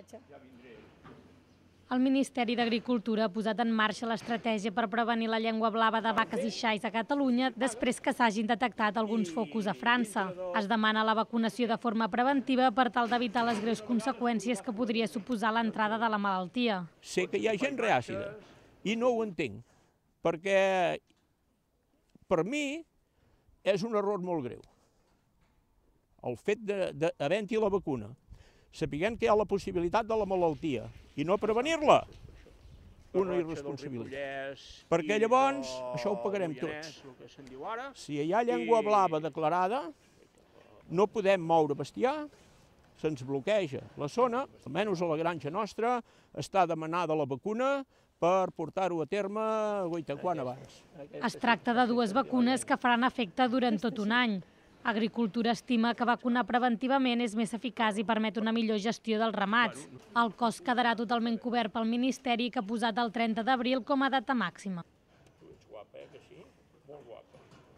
paratge. Ja vindré. El Ministeri d'Agricultura ha posat en marxa l'estratègia per prevenir la llengua blava de vaques i xais a Catalunya després que s'hagin detectat alguns focus a França. Es demana la vacunació de forma preventiva per tal d'evitar les greus conseqüències que podria suposar l'entrada de la malaltia. Sé que hi ha gent reàcida i no ho entenc, perquè per mi és un error molt greu el fet d'haver-hi la vacuna sapiguem que hi ha la possibilitat de la malaltia i no prevenir-la. Una irresponsabilitat. Perquè llavors això ho pagarem tots. Si hi ha llengua blava declarada, no podem moure bestiar, se'ns bloqueja la zona, almenys a la granja nostra, està demanada la vacuna, per portar-ho a terme Guaitacuan abans. Es tracta de dues vacunes que faran efecte durant tot un any. Agricultura estima que vacunar preventivament és més eficaç i permet una millor gestió dels ramats. El cost quedarà totalment cobert pel Ministeri que ha posat el 30 d'abril com a data màxima. Tu ets guapa, eh, que sí? Molt guapa.